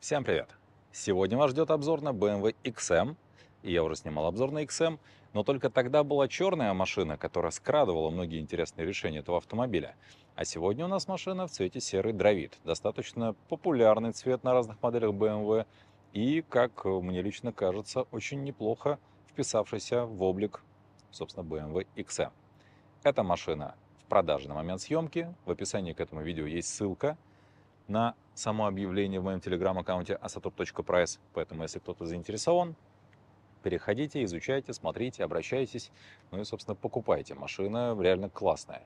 Всем привет! Сегодня вас ждет обзор на BMW XM. я уже снимал обзор на XM, но только тогда была черная машина, которая скрадывала многие интересные решения этого автомобиля. А сегодня у нас машина в цвете серый дровит. Достаточно популярный цвет на разных моделях BMW и, как мне лично кажется, очень неплохо вписавшийся в облик, собственно, BMW XM. Эта машина в продаже на момент съемки. В описании к этому видео есть ссылка – на само объявление в моем телеграм-аккаунте asatop.press. Поэтому, если кто-то заинтересован, переходите, изучайте, смотрите, обращайтесь. Ну и, собственно, покупайте. Машина реально классная.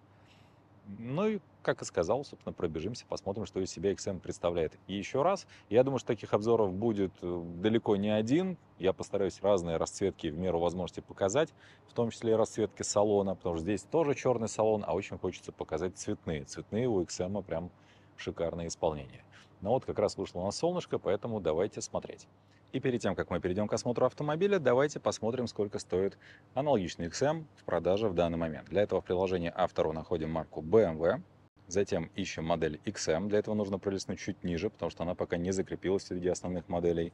Ну и, как и сказал, собственно, пробежимся, посмотрим, что из себя XM представляет. И еще раз, я думаю, что таких обзоров будет э, далеко не один. Я постараюсь разные расцветки в меру возможности показать, в том числе и расцветки салона, потому что здесь тоже черный салон, а очень хочется показать цветные. Цветные у XM прям шикарное исполнение. Но вот как раз вышло на солнышко, поэтому давайте смотреть. И перед тем, как мы перейдем к осмотру автомобиля, давайте посмотрим, сколько стоит аналогичный XM в продаже в данный момент. Для этого в приложении автору находим марку BMW, затем ищем модель XM. Для этого нужно пролистнуть чуть ниже, потому что она пока не закрепилась среди основных моделей.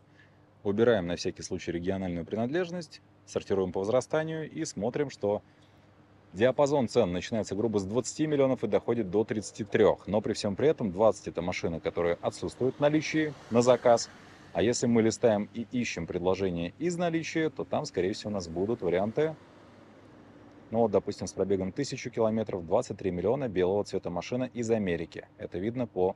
Убираем на всякий случай региональную принадлежность, сортируем по возрастанию и смотрим, что Диапазон цен начинается грубо с 20 миллионов и доходит до 33. Но при всем при этом 20 это машины, которые отсутствуют в наличии на заказ. А если мы листаем и ищем предложение из наличия, то там, скорее всего, у нас будут варианты ну вот, допустим, с пробегом 1000 километров 23 миллиона белого цвета машина из Америки. Это видно по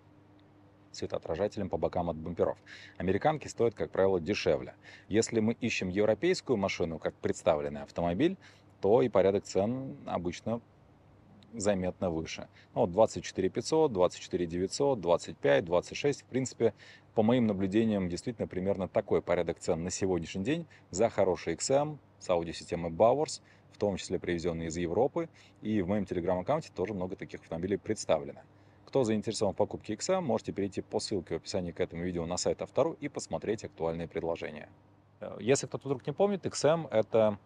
светоотражателям по бокам от бамперов. Американки стоят, как правило, дешевле. Если мы ищем европейскую машину, как представленный автомобиль, то и порядок цен обычно заметно выше. Ну, вот 24 500, 24 900, 25, 26. В принципе, по моим наблюдениям, действительно примерно такой порядок цен на сегодняшний день за хороший XM эм, с аудиосистемой Bowers, в том числе привезенные из Европы. И в моем телеграм-аккаунте тоже много таких автомобилей представлено. Кто заинтересован в покупке XM, эм, можете перейти по ссылке в описании к этому видео на сайт Автору и посмотреть актуальные предложения. Э, если кто-то вдруг не помнит, XM эм — это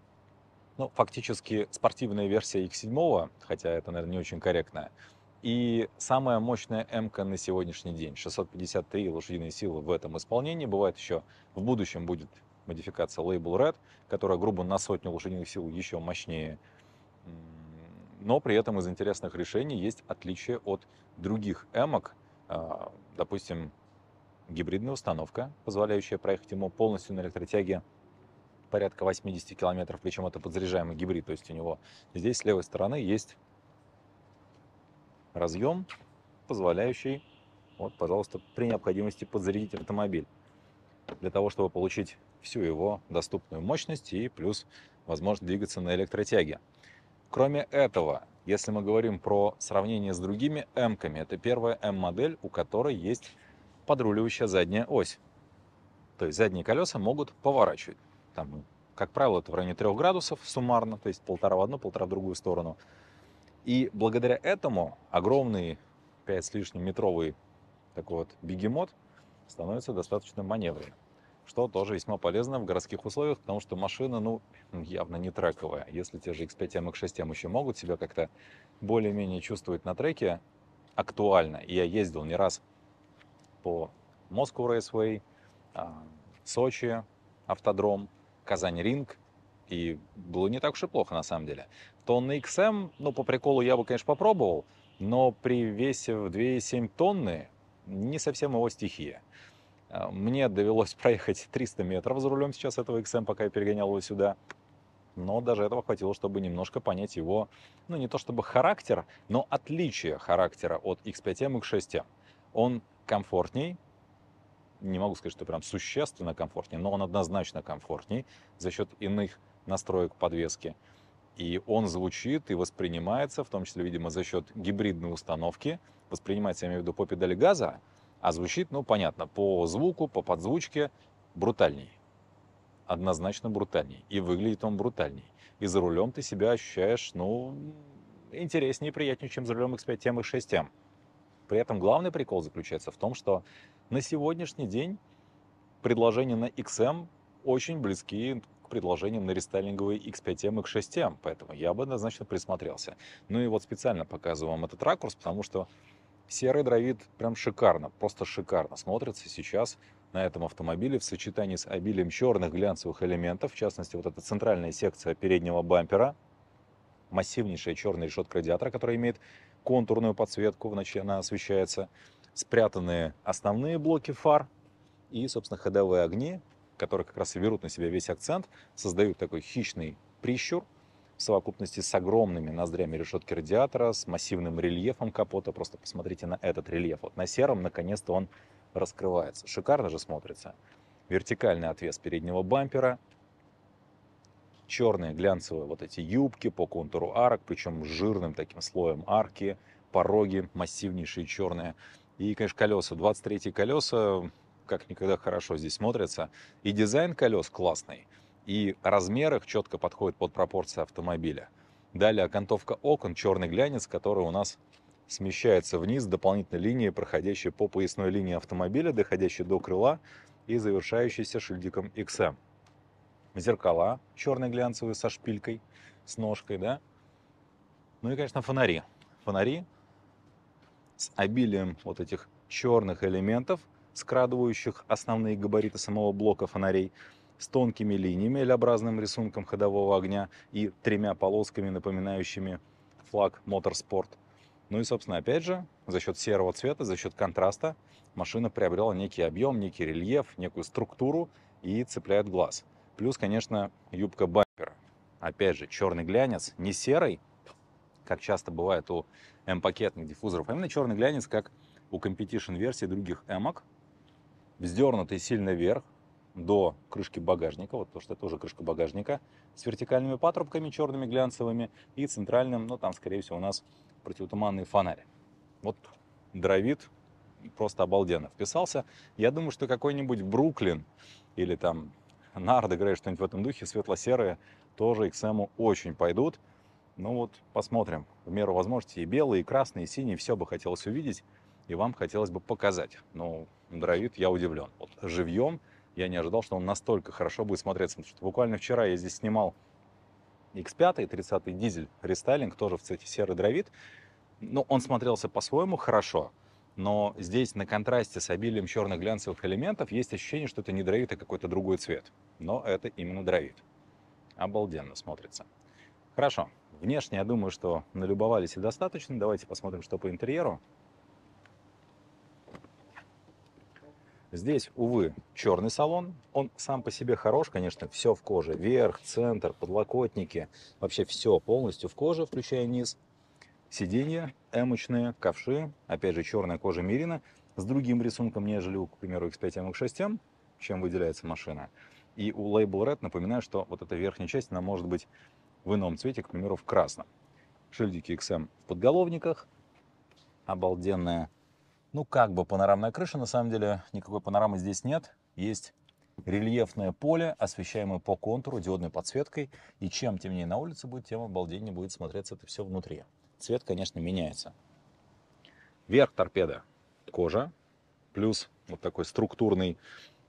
ну, фактически спортивная версия X7, хотя это, наверное, не очень корректно, и самая мощная МК на сегодняшний день. 653 лошадиные силы в этом исполнении. Бывает еще в будущем будет модификация Label Red, которая грубо на сотню лошадиных сил еще мощнее. Но при этом из интересных решений есть отличие от других МК, а, Допустим, гибридная установка, позволяющая проехать ему полностью на электротяге порядка 80 километров, причем это подзаряжаемый гибрид, то есть у него здесь с левой стороны есть разъем, позволяющий, вот, пожалуйста, при необходимости подзарядить автомобиль для того, чтобы получить всю его доступную мощность и плюс возможность двигаться на электротяге. Кроме этого, если мы говорим про сравнение с другими М-ками, это первая М-модель, у которой есть подруливающая задняя ось. То есть задние колеса могут поворачивать там, как правило, это в районе 3 градусов суммарно, то есть полтора в одну, полтора в другую сторону. И благодаря этому огромный 5 с лишним метровый такой вот бегемот становится достаточно маневренным, что тоже весьма полезно в городских условиях, потому что машина, ну, явно не трековая. Если те же X5M, X6M эм, эм еще могут себя как-то более-менее чувствовать на треке, актуально. И я ездил не раз по Moscow Raceway, а, Сочи, автодром, Казань-Ринг, и было не так уж и плохо на самом деле, то на XM, ну, по приколу я бы, конечно, попробовал, но при весе в 2,7 тонны не совсем его стихия. А, мне довелось проехать 300 метров за рулем сейчас этого XM, эм, пока я перегонял его сюда. Но даже этого хватило, чтобы немножко понять его, ну не то чтобы характер, но отличие характера от X5M эм и X6M. Эм. Он комфортней, не могу сказать, что прям существенно комфортнее, но он однозначно комфортней за счет иных настроек подвески. И он звучит и воспринимается, в том числе, видимо, за счет гибридной установки, воспринимается, я имею в виду, по педали газа, а звучит, ну, понятно, по звуку, по подзвучке брутальней. Однозначно брутальней. И выглядит он брутальней. И за рулем ты себя ощущаешь, ну, интереснее и приятнее, чем за рулем X5M и 6M. При этом главный прикол заключается в том, что на сегодняшний день предложения на XM эм очень близки к предложениям на рестайлинговые X5M эм и X6M, эм, поэтому я бы однозначно присмотрелся. Ну и вот специально показываю вам этот ракурс, потому что серый дровит прям шикарно, просто шикарно смотрится сейчас на этом автомобиле в сочетании с обилием черных глянцевых элементов, в частности, вот эта центральная секция переднего бампера, массивнейшая черная решетка радиатора, которая имеет контурную подсветку, вначале она освещается, спрятаны основные блоки фар и, собственно, ходовые огни, которые как раз и берут на себя весь акцент, создают такой хищный прищур в совокупности с огромными ноздрями решетки радиатора, с массивным рельефом капота. Просто посмотрите на этот рельеф. Вот на сером, наконец-то, он раскрывается. Шикарно же смотрится. Вертикальный отвес переднего бампера, черные глянцевые вот эти юбки по контуру арок, причем жирным таким слоем арки, пороги массивнейшие черные. И, конечно, колеса. 23-й колеса как никогда хорошо здесь смотрятся. И дизайн колес классный, и размер их четко подходит под пропорции автомобиля. Далее окантовка окон, черный глянец, который у нас смещается вниз, дополнительной линии, проходящей по поясной линии автомобиля, доходящей до крыла и завершающейся шильдиком XM. Эм. Зеркала черный глянцевые со шпилькой, с ножкой, да. Ну и, конечно, фонари. Фонари с обилием вот этих черных элементов, скрадывающих основные габариты самого блока фонарей, с тонкими линиями L-образным рисунком ходового огня и тремя полосками, напоминающими флаг Motorsport. Ну и, собственно, опять же, за счет серого цвета, за счет контраста машина приобрела некий объем, некий рельеф, некую структуру и цепляет глаз. Плюс, конечно, юбка бампера. Опять же, черный глянец, не серый, как часто бывает у m пакетных диффузоров, а именно черный глянец, как у Competition версии других M-ок, вздернутый сильно вверх до крышки багажника, вот то, что это уже крышка багажника, с вертикальными патрубками черными глянцевыми и центральным, ну там, скорее всего, у нас противотуманный фонарь. Вот дровит просто обалденно вписался. Я думаю, что какой-нибудь Бруклин или там Нардо Грей, что-нибудь в этом духе, светло-серые, тоже XM очень пойдут. Ну вот, посмотрим. В меру возможности и белые, и красные, и синие. Все бы хотелось увидеть, и вам хотелось бы показать. Но ну, дровит я удивлен. Вот живьем я не ожидал, что он настолько хорошо будет смотреться. Потому что буквально вчера я здесь снимал X5, 30 дизель, рестайлинг, тоже в цвете серый дровит. Ну, он смотрелся по-своему хорошо, но здесь на контрасте с обилием черных глянцевых элементов есть ощущение, что это не дровит, а какой-то другой цвет. Но это именно дровит. Обалденно смотрится. Хорошо, Внешне, я думаю, что налюбовались и достаточно. Давайте посмотрим, что по интерьеру. Здесь, увы, черный салон. Он сам по себе хорош, конечно, все в коже. Верх, центр, подлокотники, вообще все полностью в коже, включая низ. Сиденья эмочные, ковши, опять же, черная кожа Мирина с другим рисунком, нежели у, к примеру, X5 MX6, чем выделяется машина. И у Label Red, напоминаю, что вот эта верхняя часть, она может быть в ином цвете, к примеру, в красном. Шильдики XM эм в подголовниках. Обалденная. Ну, как бы панорамная крыша. На самом деле, никакой панорамы здесь нет. Есть рельефное поле, освещаемое по контуру диодной подсветкой. И чем темнее на улице будет, тем обалденнее будет смотреться это все внутри. Цвет, конечно, меняется. Верх торпеда. Кожа. Плюс вот такой структурный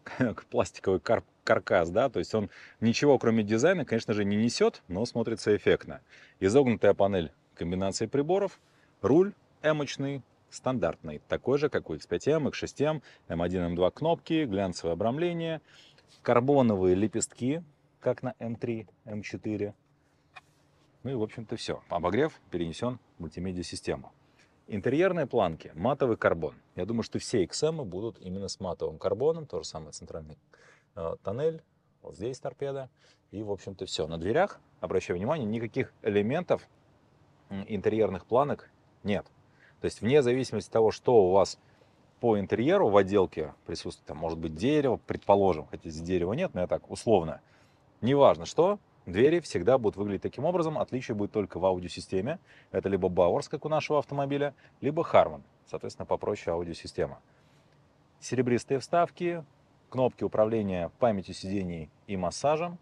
пластиковый кар каркас, да, то есть он ничего, кроме дизайна, конечно же, не несет, но смотрится эффектно. Изогнутая панель комбинации приборов, руль эмочный, стандартный, такой же, как у X5M, X6M, M1, M2 кнопки, глянцевое обрамление, карбоновые лепестки, как на M3, эм M4. Эм ну и, в общем-то, все. Обогрев перенесен в мультимедиа-систему. Интерьерные планки, матовый карбон. Я думаю, что все XM будут именно с матовым карбоном. То же самое центральный э, тоннель, вот здесь торпеда. И, в общем-то, все. На дверях, обращаю внимание, никаких элементов интерьерных планок нет. То есть вне зависимости от того, что у вас по интерьеру в отделке присутствует, там может быть дерево, предположим, хотя здесь дерева нет, но я так условно, неважно что, Двери всегда будут выглядеть таким образом. Отличие будет только в аудиосистеме. Это либо Bowers, как у нашего автомобиля, либо Harman. Соответственно, попроще аудиосистема. Серебристые вставки, кнопки управления памятью сидений и массажем,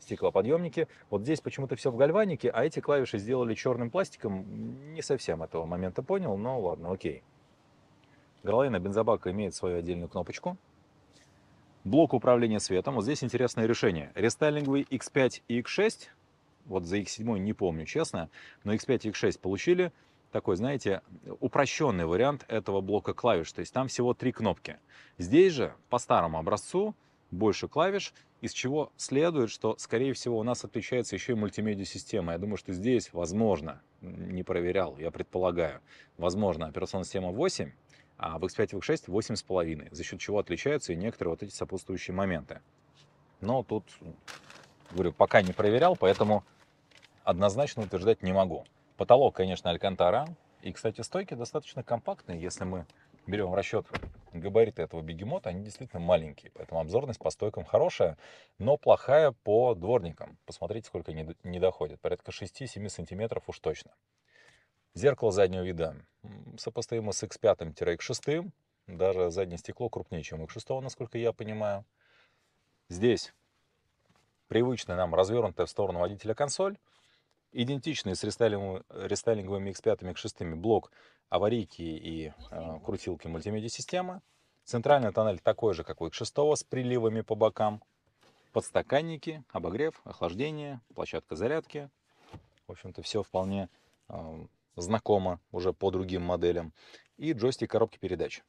стеклоподъемники. Вот здесь почему-то все в гальванике, а эти клавиши сделали черным пластиком. Не совсем этого момента понял, но ладно, окей. Горловина бензобака имеет свою отдельную кнопочку, Блок управления светом. Вот здесь интересное решение. Рестайлинговый X5 и X6, вот за X7 не помню, честно, но X5 и X6 получили такой, знаете, упрощенный вариант этого блока клавиш. То есть там всего три кнопки. Здесь же, по старому образцу, больше клавиш, из чего следует, что, скорее всего, у нас отличается еще и мультимедиа-система. Я думаю, что здесь, возможно, не проверял, я предполагаю, возможно, операционная система 8, а в X5 и X6 8,5, за счет чего отличаются и некоторые вот эти сопутствующие моменты. Но тут, ну, говорю, пока не проверял, поэтому однозначно утверждать не могу. Потолок, конечно, Алькантара. И, кстати, стойки достаточно компактные. Если мы берем в расчет габариты этого бегемота, они действительно маленькие. Поэтому обзорность по стойкам хорошая, но плохая по дворникам. Посмотрите, сколько не доходят, Порядка 6-7 сантиметров уж точно. Зеркало заднего вида сопоставимо с X5-X6. Даже заднее стекло крупнее, чем X6, насколько я понимаю. Здесь привычная нам развернутая в сторону водителя консоль. Идентичный с рестайлинговыми X5, X6 блок аварийки и э, крутилки мультимедиа-системы. Центральный тоннель такой же, как у X6, с приливами по бокам. Подстаканники, обогрев, охлаждение, площадка зарядки. В общем-то, все вполне а, знакомо уже по другим моделям. И джойстик коробки передач.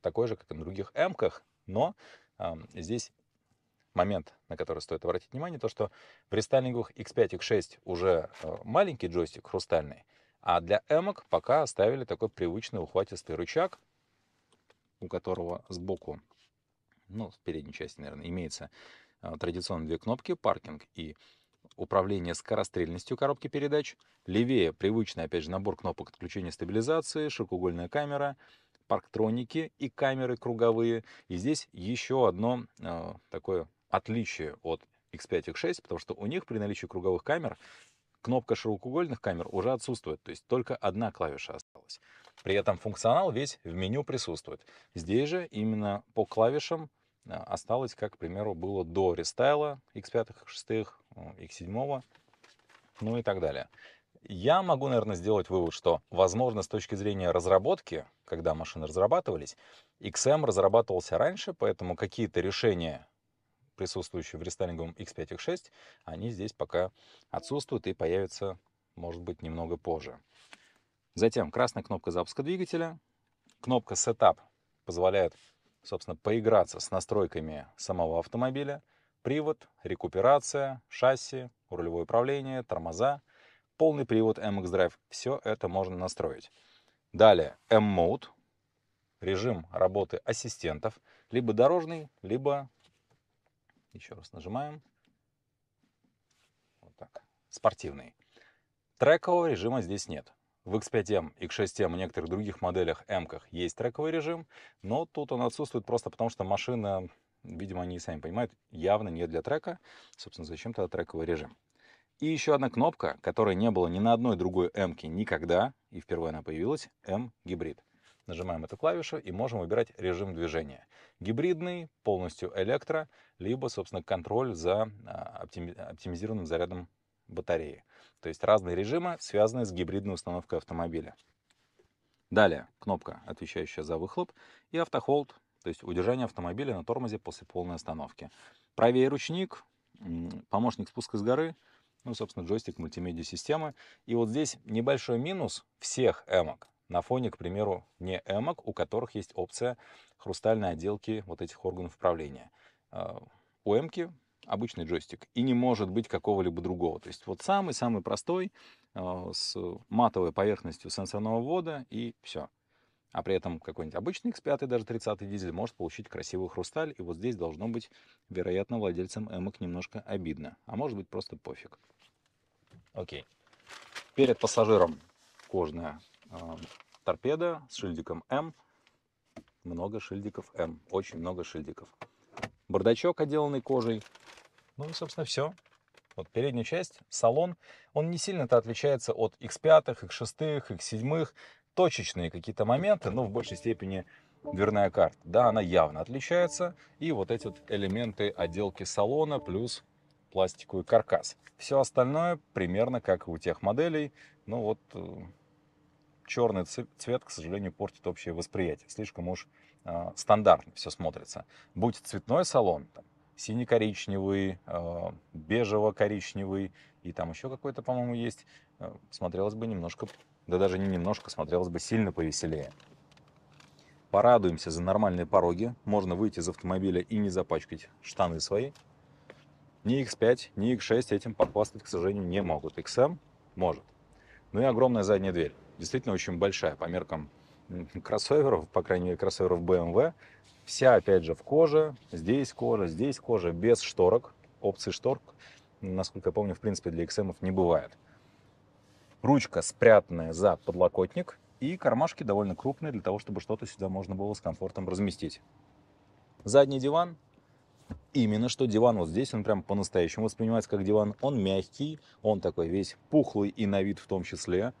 Такой же, как и на других М-ках, но э, здесь момент, на который стоит обратить внимание, то что в рестайлинговых X5, X6 уже э, маленький джойстик хрустальный, а для м пока оставили такой привычный ухватистый рычаг, у которого сбоку, ну, в передней части, наверное, имеется э, традиционно две кнопки, паркинг и управление скорострельностью коробки передач, левее привычный, опять же, набор кнопок отключения стабилизации, широкоугольная камера, парктроники и камеры круговые. И здесь еще одно э, такое отличие от X5 X6, потому что у них при наличии круговых камер кнопка широкоугольных камер уже отсутствует, то есть только одна клавиша осталась. При этом функционал весь в меню присутствует. Здесь же именно по клавишам э, осталось, как, к примеру, было до рестайла X5 X6, X7, ну и так далее. Я могу, наверное, сделать вывод, что, возможно, с точки зрения разработки, когда машины разрабатывались, XM эм разрабатывался раньше, поэтому какие-то решения, присутствующие в рестайлинговом X5, X6, они здесь пока отсутствуют и появятся, может быть, немного позже. Затем красная кнопка запуска двигателя, кнопка Setup позволяет, собственно, поиграться с настройками самого автомобиля — привод, рекуперация, шасси, рулевое управление, тормоза, полный привод MX Drive. Все это можно настроить. Далее M-Mode, режим работы ассистентов, либо дорожный, либо, еще раз нажимаем, вот так, спортивный. Трекового режима здесь нет. В X5M, X6M и некоторых других моделях M ках есть трековый режим, но тут он отсутствует просто потому, что машина Видимо, они и сами понимают, явно не для трека. Собственно, зачем тогда трековый режим? И еще одна кнопка, которой не было ни на одной другой м никогда, и впервые она появилась, M-гибрид. Нажимаем эту клавишу и можем выбирать режим движения. Гибридный, полностью электро, либо, собственно, контроль за а, оптимизированным зарядом батареи. То есть разные режимы, связанные с гибридной установкой автомобиля. Далее кнопка, отвечающая за выхлоп, и автохолд, то есть удержание автомобиля на тормозе после полной остановки. Правее ручник, помощник спуска с горы, ну, собственно, джойстик мультимедиа-системы. И вот здесь небольшой минус всех эмок на фоне, к примеру, не эмок, у которых есть опция хрустальной отделки вот этих органов управления. А, у эмки обычный джойстик и не может быть какого-либо другого. То есть вот самый-самый простой а, с матовой поверхностью сенсорного ввода и все а при этом какой-нибудь обычный X5, даже 30 дизель, может получить красивый хрусталь, и вот здесь должно быть, вероятно, владельцам эмок немножко обидно, а может быть просто пофиг. Окей. Перед пассажиром кожная э, торпеда с шильдиком М. Много шильдиков М, очень много шильдиков. Бардачок, отделанный кожей. Ну и, собственно, все. Вот передняя часть, салон, он не сильно-то отличается от X5, X6, X7 точечные какие-то моменты, но в большей степени дверная карта. Да, она явно отличается. И вот эти вот элементы отделки салона плюс пластиковый каркас. Все остальное примерно как и у тех моделей. Ну вот э, черный цвет, к сожалению, портит общее восприятие. Слишком уж э, стандартно все смотрится. Будь цветной салон, там, сине-коричневый, э, бежево-коричневый и там еще какой-то, по-моему, есть, э, смотрелось бы немножко да даже не немножко, смотрелось бы сильно повеселее. Порадуемся за нормальные пороги, можно выйти из автомобиля и не запачкать штаны свои. Ни X5, ни X6 этим похвастать, к сожалению, не могут. XM эм может. Ну и огромная задняя дверь. Действительно очень большая по меркам кроссоверов, по крайней мере кроссоверов BMW. Эм Вся, опять же, в коже. Здесь кожа, здесь кожа, без шторок. Опции шторк, насколько я помню, в принципе, для XM эм не бывает. Ручка спрятанная за подлокотник и кармашки довольно крупные для того, чтобы что-то сюда можно было с комфортом разместить. Задний диван. Именно что диван вот здесь, он прям по-настоящему воспринимается как диван. Он мягкий, он такой весь пухлый и на вид в том числе,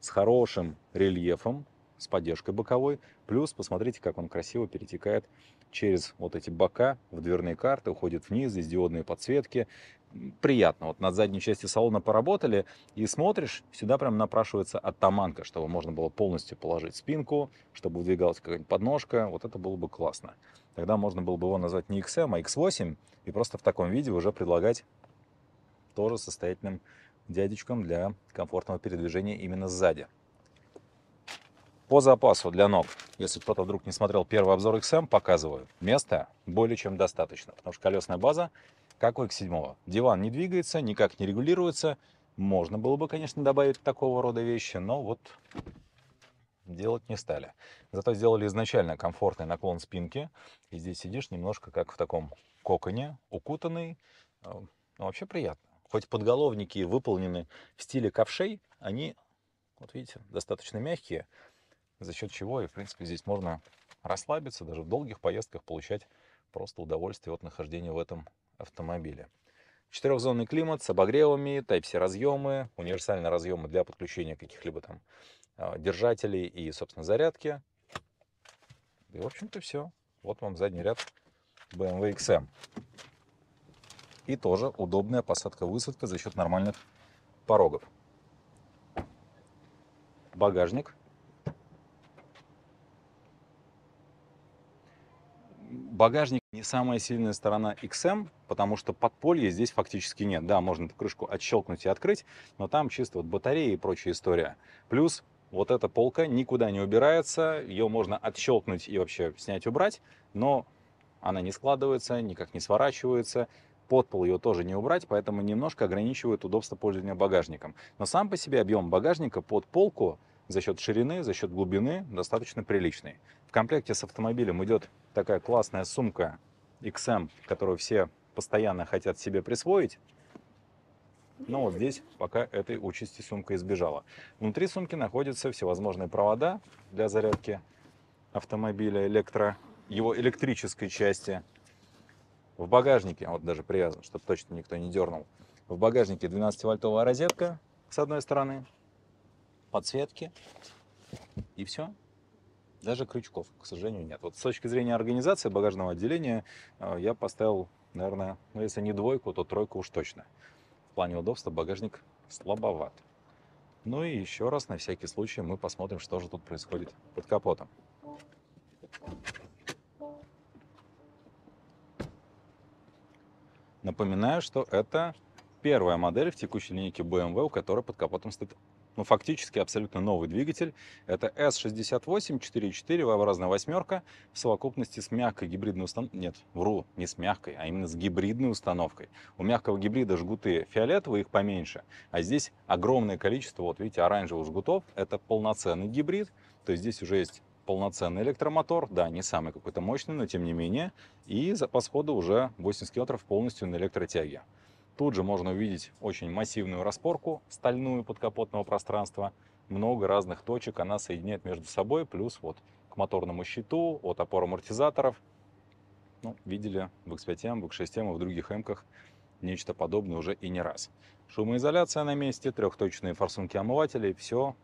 с хорошим рельефом, с поддержкой боковой. Плюс посмотрите, как он красиво перетекает через вот эти бока в дверные карты, уходит вниз, здесь диодные подсветки. Приятно. Вот над задней части салона поработали, и смотришь, сюда прям напрашивается оттаманка, чтобы можно было полностью положить спинку, чтобы выдвигалась какая-нибудь подножка. Вот это было бы классно. Тогда можно было бы его назвать не XM, эм, а X8, и просто в таком виде уже предлагать тоже состоятельным дядечкам для комфортного передвижения именно сзади. По запасу для ног, если кто-то вдруг не смотрел первый обзор XM, эм, показываю. Места более чем достаточно, потому что колесная база, как у X7, диван не двигается, никак не регулируется. Можно было бы, конечно, добавить такого рода вещи, но вот делать не стали. Зато сделали изначально комфортный наклон спинки. И здесь сидишь немножко как в таком коконе, укутанный. Э, ну, вообще приятно. Хоть подголовники выполнены в стиле ковшей, они, вот видите, достаточно мягкие за счет чего и, в принципе, здесь можно расслабиться, даже в долгих поездках получать просто удовольствие от нахождения в этом автомобиле. Четырехзонный климат с обогревами, Type-C разъемы, универсальные разъемы для подключения каких-либо там а, держателей и, собственно, зарядки. И, в общем-то, все. Вот вам задний ряд BMW XM. И тоже удобная посадка-высадка за счет нормальных порогов. Багажник багажник не самая сильная сторона XM, эм, потому что подполья здесь фактически нет. Да, можно эту крышку отщелкнуть и открыть, но там чисто вот батареи и прочая история. Плюс вот эта полка никуда не убирается, ее можно отщелкнуть и вообще снять, убрать, но она не складывается, никак не сворачивается, под пол ее тоже не убрать, поэтому немножко ограничивает удобство пользования багажником. Но сам по себе объем багажника под полку за счет ширины, за счет глубины достаточно приличный комплекте с автомобилем идет такая классная сумка XM, эм, которую все постоянно хотят себе присвоить. Но вот здесь пока этой участи сумка избежала. Внутри сумки находятся всевозможные провода для зарядки автомобиля, электро, его электрической части. В багажнике, вот даже привязан, чтобы точно никто не дернул. В багажнике 12-вольтовая розетка с одной стороны, подсветки и все. Даже крючков, к сожалению, нет. Вот с точки зрения организации багажного отделения э, я поставил, наверное, ну если не двойку, то тройку уж точно. В плане удобства багажник слабоват. Ну и еще раз, на всякий случай, мы посмотрим, что же тут происходит под капотом. Напоминаю, что это первая модель в текущей линейке BMW, у которой под капотом стоит ну, фактически абсолютно новый двигатель. Это S68 4.4 V-образная восьмерка в совокупности с мягкой гибридной установкой. Нет, вру, не с мягкой, а именно с гибридной установкой. У мягкого гибрида жгуты фиолетовые, их поменьше, а здесь огромное количество, вот видите, оранжевых жгутов. Это полноценный гибрид, то есть здесь уже есть полноценный электромотор, да, не самый какой-то мощный, но тем не менее, и запас хода уже 80 км полностью на электротяге. Тут же можно увидеть очень массивную распорку стальную подкапотного пространства. Много разных точек она соединяет между собой, плюс вот к моторному щиту, от опор амортизаторов. Ну, видели в X5M, эм, в X6M и эм, в других М-ках нечто подобное уже и не раз. Шумоизоляция на месте, трехточные форсунки омывателей, все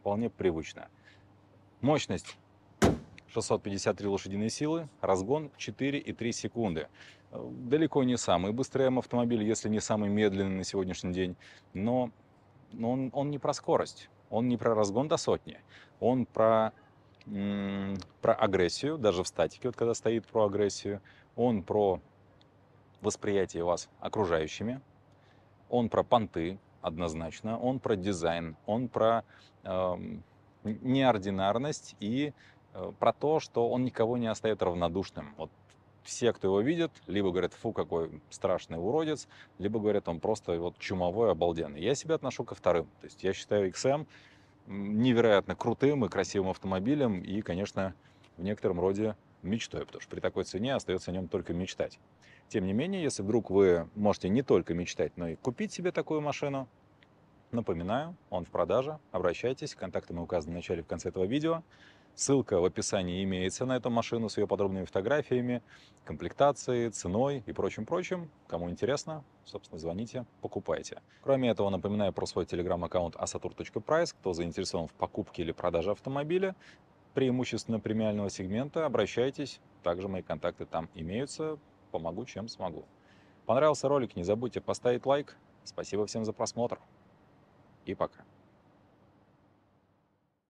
вполне привычно. Мощность 653 лошадиные силы, разгон 4,3 секунды. Э, далеко не самый быстрый автомобиль, если не самый медленный на сегодняшний день, но, но он, он не про скорость, он не про разгон до сотни, он про, про агрессию, даже в статике, вот когда стоит про агрессию, он про восприятие вас окружающими, он про понты однозначно, он про дизайн, он про э, неординарность и Э, про то, что он никого не оставит равнодушным. Вот все, кто его видит, либо говорят, фу, какой страшный уродец, либо говорят, он просто вот чумовой, обалденный. Я себя отношу ко вторым. То есть я считаю XM эм, невероятно крутым и красивым автомобилем и, конечно, в некотором роде мечтой, потому что при такой цене остается о нем только мечтать. Тем не менее, если вдруг вы можете не только мечтать, но и купить себе такую машину, напоминаю, он в продаже, обращайтесь, контакты мы указаны в начале и в конце этого видео. Ссылка в описании имеется на эту машину с ее подробными фотографиями, комплектацией, ценой и прочим-прочим. Кому интересно, собственно, звоните, покупайте. Кроме этого, напоминаю про свой телеграм-аккаунт asatur.price. Кто заинтересован в покупке или продаже автомобиля, преимущественно премиального сегмента, обращайтесь. Также мои контакты там имеются. Помогу, чем смогу. Понравился ролик? Не забудьте поставить лайк. Спасибо всем за просмотр. И пока.